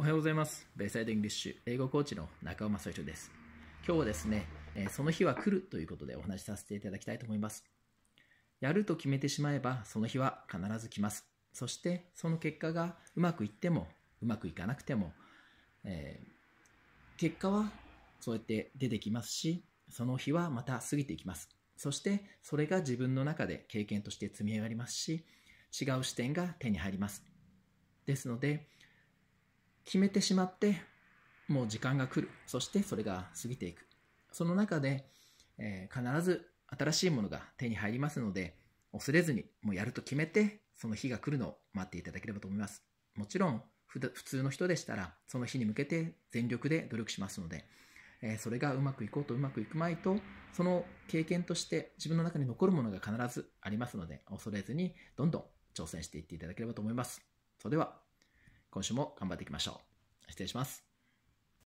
おはようございます。ベイサイド・イングリッシュ英語コーチの中尾正人です。今日はですね、その日は来るということでお話しさせていただきたいと思います。やると決めてしまえば、その日は必ず来ます。そして、その結果がうまくいっても、うまくいかなくても、えー、結果はそうやって出てきますし、その日はまた過ぎていきます。そして、それが自分の中で経験として積み上がりますし、違う視点が手に入ります。ですので、決めてしまってもう時間が来るそしてそれが過ぎていくその中で、えー、必ず新しいものが手に入りますので恐れずにもうやると決めてその日が来るのを待っていただければと思いますもちろん普通の人でしたらその日に向けて全力で努力しますので、えー、それがうまくいこうとうまくいくまいとその経験として自分の中に残るものが必ずありますので恐れずにどんどん挑戦していっていただければと思いますそれでは今週も頑張っていきましょう。失礼します。